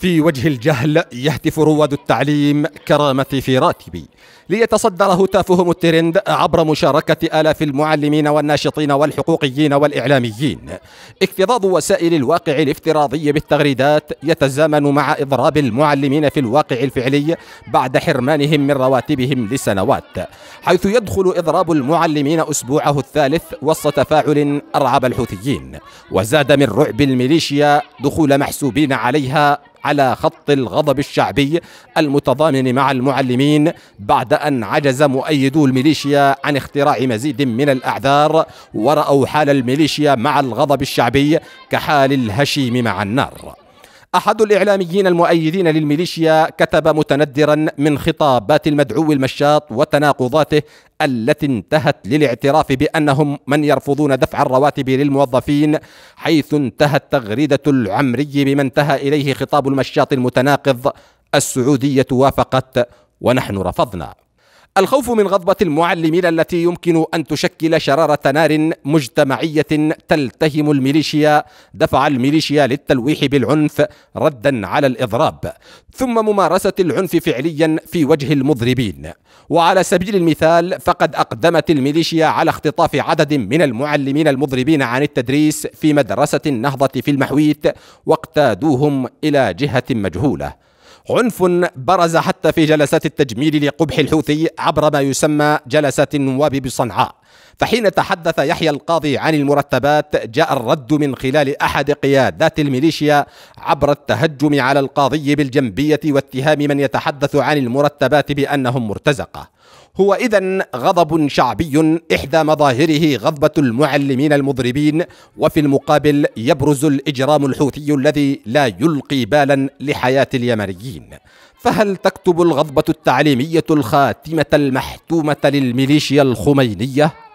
في وجه الجهل يهتف رواد التعليم كرامتي في راتبي ليتصدر هتافهم الترند عبر مشاركة آلاف المعلمين والناشطين والحقوقيين والإعلاميين اكتظاظ وسائل الواقع الافتراضي بالتغريدات يتزامن مع إضراب المعلمين في الواقع الفعلي بعد حرمانهم من رواتبهم لسنوات حيث يدخل إضراب المعلمين أسبوعه الثالث وسط تفاعل أرعب الحوثيين وزاد من رعب الميليشيا دخول محسوبين عليها على خط الغضب الشعبي المتضامن مع المعلمين بعد أن عجز مؤيدو الميليشيا عن اختراع مزيد من الأعذار ورأوا حال الميليشيا مع الغضب الشعبي كحال الهشيم مع النار أحد الإعلاميين المؤيدين للميليشيا كتب متندرا من خطابات المدعو المشاط وتناقضاته التي انتهت للاعتراف بأنهم من يرفضون دفع الرواتب للموظفين حيث انتهت تغريدة العمري بما انتهى إليه خطاب المشاط المتناقض السعودية وافقت ونحن رفضنا الخوف من غضبة المعلمين التي يمكن أن تشكل شرارة نار مجتمعية تلتهم الميليشيا دفع الميليشيا للتلويح بالعنف ردا على الإضراب ثم ممارسة العنف فعليا في وجه المضربين وعلى سبيل المثال فقد أقدمت الميليشيا على اختطاف عدد من المعلمين المضربين عن التدريس في مدرسة النهضة في المحويت واقتادوهم إلى جهة مجهولة عنف برز حتى في جلسات التجميل لقبح الحوثي عبر ما يسمى جلسات النواب بصنعاء فحين تحدث يحيى القاضي عن المرتبات جاء الرد من خلال احد قيادات الميليشيا عبر التهجم على القاضي بالجنبيه واتهام من يتحدث عن المرتبات بانهم مرتزقه هو إذا غضب شعبي إحدى مظاهره غضبة المعلمين المضربين وفي المقابل يبرز الإجرام الحوثي الذي لا يلقي بالا لحياة اليمنيين فهل تكتب الغضبة التعليمية الخاتمة المحتومة للميليشيا الخمينية؟